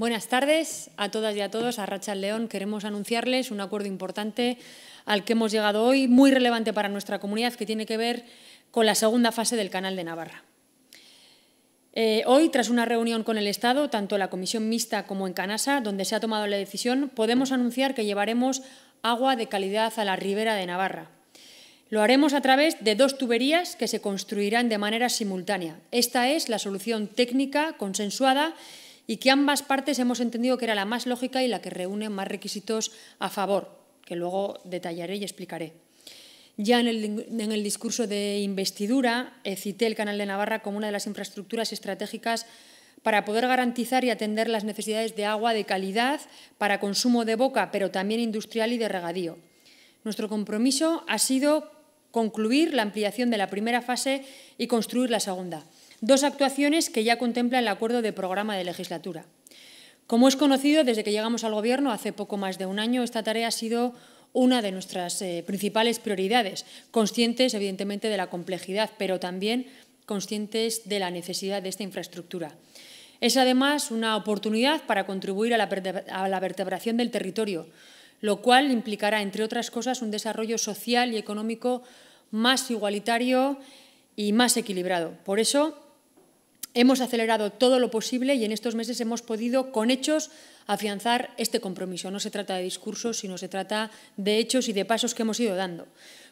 Buenas tardes a todas y a todos. A Racha León queremos anunciarles un acuerdo importante al que hemos llegado hoy, muy relevante para nuestra comunidad, que tiene que ver con la segunda fase del Canal de Navarra. Eh, hoy, tras una reunión con el Estado, tanto la Comisión Mixta como en Canasa, donde se ha tomado la decisión, podemos anunciar que llevaremos agua de calidad a la ribera de Navarra. Lo haremos a través de dos tuberías que se construirán de manera simultánea. Esta es la solución técnica consensuada y que ambas partes hemos entendido que era la más lógica y la que reúne más requisitos a favor, que luego detallaré y explicaré. Ya en el, discurso de investidura eh, cité el Canal de Navarra como una de las infraestructuras estratégicas para poder garantizar y atender las necesidades de agua de calidad para consumo de boca, pero también industrial y de regadío. Nuestro compromiso ha sido concluir la ampliación de la primera fase y construir la segunda dos actuaciones que ya contempla el acuerdo de programa de legislatura. Como es conocido, desde que llegamos al Gobierno, hace poco más de un año, esta tarea ha sido una de nuestras eh, principales prioridades, conscientes evidentemente de la complejidad, pero también conscientes de la necesidad de esta infraestructura. Es además una oportunidad para contribuir a la, a la vertebración del territorio, lo cual implicará, entre otras cosas, un desarrollo social y económico más igualitario y más equilibrado. Por eso, Hemos acelerado todo lo posible y en estos meses hemos podido, con hechos, afianzar este compromiso. No se trata de discursos, sino se trata de hechos y de pasos que hemos ido dando.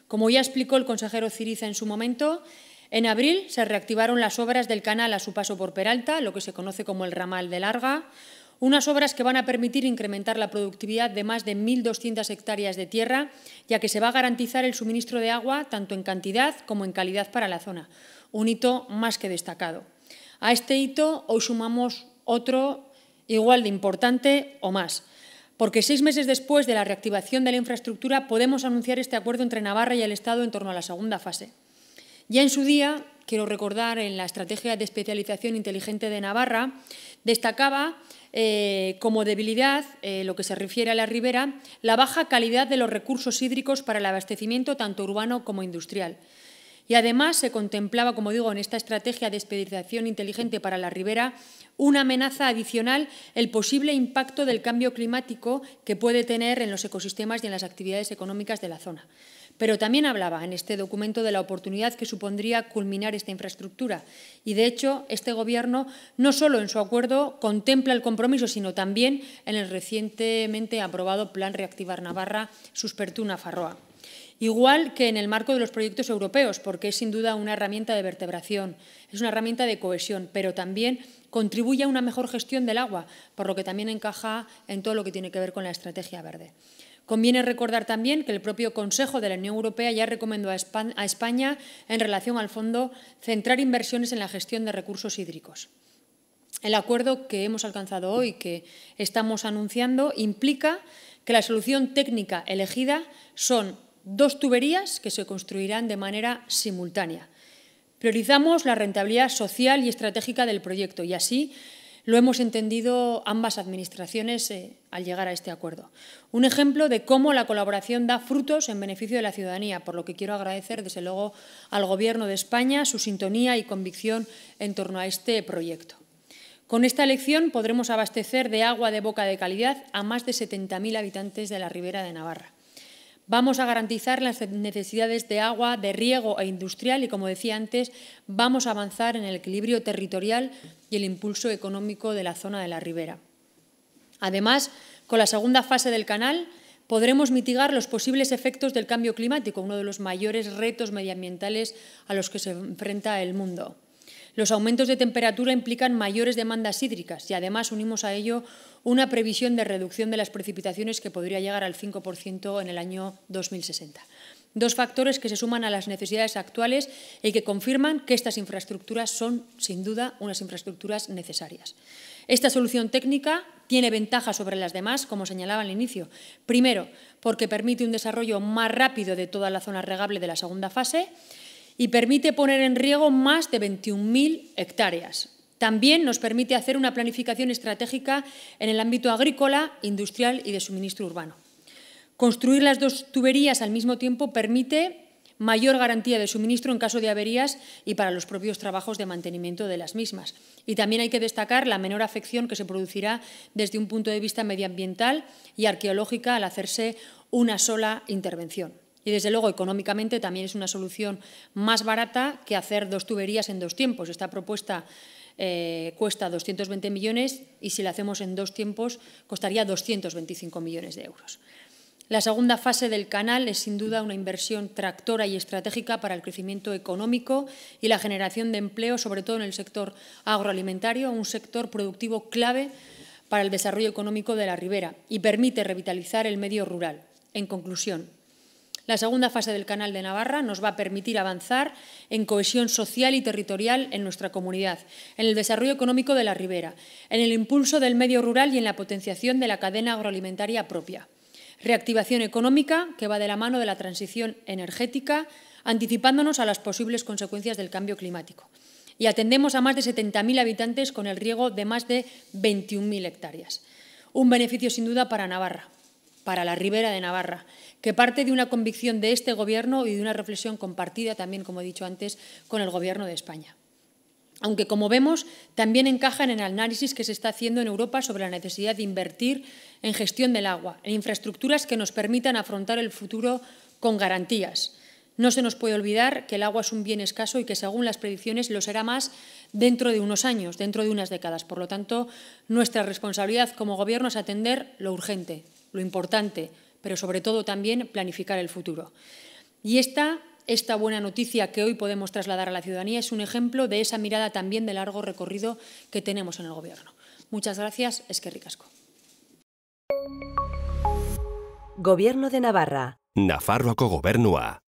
Como ya explicó el consejero Ciriza en su momento, en abril se reactivaron las obras del canal a su paso por Peralta, lo que se conoce como el ramal de larga, unas obras que van a permitir incrementar la productividad de más de 1.200 hectáreas de tierra, ya que se va a garantizar el suministro de agua tanto en cantidad como en calidad para la zona, un hito más que destacado. A este hito hoy sumamos otro igual de importante o más, porque seis meses después de la reactivación de la infraestructura podemos anunciar este acuerdo entre Navarra y el Estado en torno a la segunda fase. Ya en su día, quiero recordar, en la Estrategia de Especialización Inteligente de Navarra, destacaba eh, como debilidad, eh, lo que se refiere a la ribera, la baja calidad de los recursos hídricos para el abastecimiento tanto urbano como industrial. Y además se contemplaba, como digo, en esta estrategia de expedición inteligente para la ribera, una amenaza adicional, el posible impacto del cambio climático que puede tener en los ecosistemas y en las actividades económicas de la zona. Pero también hablaba en este documento de la oportunidad que supondría culminar esta infraestructura. Y, de hecho, este Gobierno no solo en su acuerdo contempla el compromiso, sino también en el recientemente aprobado Plan Reactivar Navarra Suspertuna Farroa igual que en el marco de los proyectos europeos, porque es sin duda una herramienta de vertebración, es una herramienta de cohesión, pero también contribuye a una mejor gestión del agua, por lo que también encaja en todo lo que tiene que ver con la estrategia verde. Conviene recordar también que el propio Consejo de la Unión Europea ya recomendó a España, en relación al fondo, centrar inversiones en la gestión de recursos hídricos. El acuerdo que hemos alcanzado hoy, que estamos anunciando, implica que la solución técnica elegida son dos tuberías que se construirán de manera simultánea. Priorizamos la rentabilidad social y estratégica del proyecto y así lo hemos entendido ambas administraciones eh, al llegar a este acuerdo. Un ejemplo de cómo la colaboración da frutos en beneficio de la ciudadanía, por lo que quiero agradecer desde luego al Gobierno de España su sintonía y convicción en torno a este proyecto. Con esta elección podremos abastecer de agua de boca de calidad a más de 70.000 habitantes de la Ribera de Navarra. Vamos a garantizar las necesidades de agua, de riego e industrial y, como decía antes, vamos a avanzar en el equilibrio territorial y el impulso económico de la zona de la ribera. Además, con la segunda fase del canal podremos mitigar los posibles efectos del cambio climático, uno de los mayores retos medioambientales a los que se enfrenta el mundo. Los aumentos de temperatura implican mayores demandas hídricas y además unimos a ello una previsión de reducción de las precipitaciones que podría llegar al 5% en el año 2060. Dos factores que se suman a las necesidades actuales y que confirman que estas infraestructuras son, sin duda, unas infraestructuras necesarias. Esta solución técnica tiene ventajas sobre las demás, como señalaba al inicio. Primero, porque permite un desarrollo más rápido de toda la zona regable de la segunda fase y permite poner en riego más de 21.000 hectáreas. También nos permite hacer una planificación estratégica en el ámbito agrícola, industrial y de suministro urbano. Construir las dos tuberías al mismo tiempo permite mayor garantía de suministro en caso de averías y para los propios trabajos de mantenimiento de las mismas. Y también hay que destacar la menor afección que se producirá desde un punto de vista medioambiental y arqueológica al hacerse una sola intervención. Y desde luego económicamente también es una solución más barata que hacer dos tuberías en dos tiempos. Esta propuesta eh, cuesta 220 millones y si la hacemos en dos tiempos costaría 225 millones de euros. La segunda fase del canal es sin duda una inversión tractora y estratégica para el crecimiento económico y la generación de empleo, sobre todo en el sector agroalimentario, un sector productivo clave para el desarrollo económico de la ribera y permite revitalizar el medio rural. En conclusión, la segunda fase del Canal de Navarra nos va a permitir avanzar en cohesión social y territorial en nuestra comunidad, en el desarrollo económico de la ribera, en el impulso del medio rural y en la potenciación de la cadena agroalimentaria propia. Reactivación económica que va de la mano de la transición energética, anticipándonos a las posibles consecuencias del cambio climático. Y atendemos a más de 70.000 habitantes con el riego de más de 21.000 hectáreas. Un beneficio sin duda para Navarra, para la ribera de Navarra, que parte de una convicción de este Gobierno y de una reflexión compartida también, como he dicho antes, con el Gobierno de España aunque como vemos también encajan en el análisis que se está haciendo en Europa sobre la necesidad de invertir en gestión del agua, en infraestructuras que nos permitan afrontar el futuro con garantías. No se nos puede olvidar que el agua es un bien escaso y que, según las predicciones, lo será más dentro de unos años, dentro de unas décadas. Por lo tanto, nuestra responsabilidad como Gobierno es atender lo urgente, lo importante, pero sobre todo también planificar el futuro. Y esta, esta buena noticia que hoy podemos trasladar a la ciudadanía es un ejemplo de esa mirada también de largo recorrido que tenemos en el Gobierno. Muchas gracias, es Gobierno de Navarra. Nafarroako gobernua.